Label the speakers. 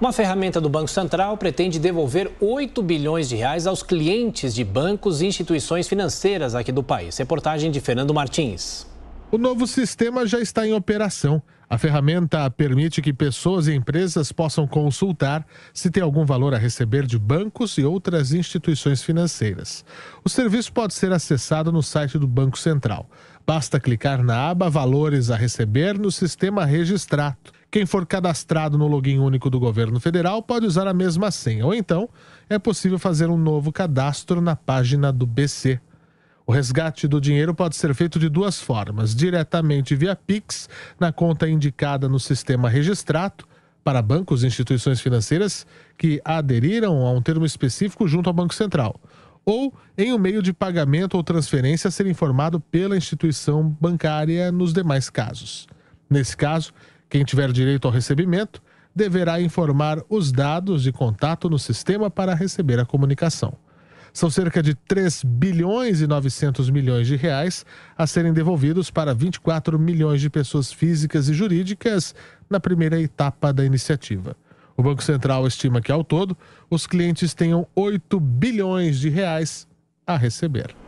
Speaker 1: Uma ferramenta do Banco Central pretende devolver 8 bilhões de reais aos clientes de bancos e instituições financeiras aqui do país. Reportagem de Fernando Martins. O
Speaker 2: novo sistema já está em operação. A ferramenta permite que pessoas e empresas possam consultar se tem algum valor a receber de bancos e outras instituições financeiras. O serviço pode ser acessado no site do Banco Central. Basta clicar na aba Valores a receber no sistema Registrato. Quem for cadastrado no login único do governo federal pode usar a mesma senha, ou então é possível fazer um novo cadastro na página do BC. O resgate do dinheiro pode ser feito de duas formas: diretamente via Pix, na conta indicada no sistema registrado, para bancos e instituições financeiras que aderiram a um termo específico junto ao Banco Central, ou em um meio de pagamento ou transferência a ser informado pela instituição bancária nos demais casos. Nesse caso, quem tiver direito ao recebimento deverá informar os dados de contato no sistema para receber a comunicação. São cerca de 3 bilhões e 900 milhões de reais a serem devolvidos para 24 milhões de pessoas físicas e jurídicas na primeira etapa da iniciativa. O Banco Central estima que ao todo os clientes tenham 8 bilhões de reais a receber.